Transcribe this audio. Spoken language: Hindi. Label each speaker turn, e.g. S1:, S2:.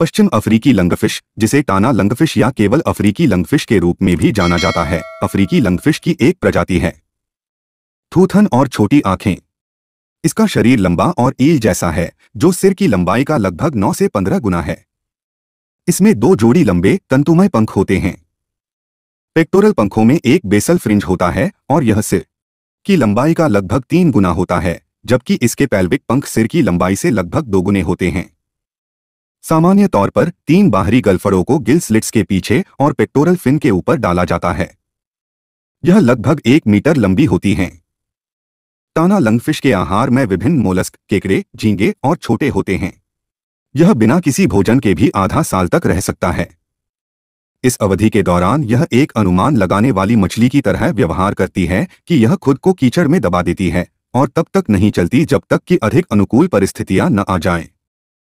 S1: पश्चिम अफ्रीकी लंगफिश जिसे टाना लंगफिश या केवल अफ्रीकी लंगफिश के रूप में भी जाना जाता है अफ्रीकी लंगफिश की एक प्रजाति है थूथन और छोटी आंखें इसका शरीर लंबा और ईल जैसा है जो सिर की लंबाई का लगभग 9 से 15 गुना है इसमें दो जोड़ी लंबे तंतुमय पंख होते हैं पेक्टोरल पंखों में एक बेसल फ्रिंज होता है और यह सिर की लंबाई का लगभग तीन गुना होता है जबकि इसके पैल्विक पंख सिर की लंबाई से लगभग दोगुने होते हैं सामान्य तौर पर तीन बाहरी गल्फड़ों को गिल स्लिट्स के पीछे और पेक्टोरल फिन के ऊपर डाला जाता है यह लगभग एक मीटर लंबी होती हैं ताना लंगफिश के आहार में विभिन्न मोलस्क केकड़े झींगे और छोटे होते हैं यह बिना किसी भोजन के भी आधा साल तक रह सकता है इस अवधि के दौरान यह एक अनुमान लगाने वाली मछली की तरह व्यवहार करती है कि यह खुद को कीचड़ में दबा देती है और तब तक नहीं चलती जब तक कि अधिक अनुकूल परिस्थितियां न आ जाएं।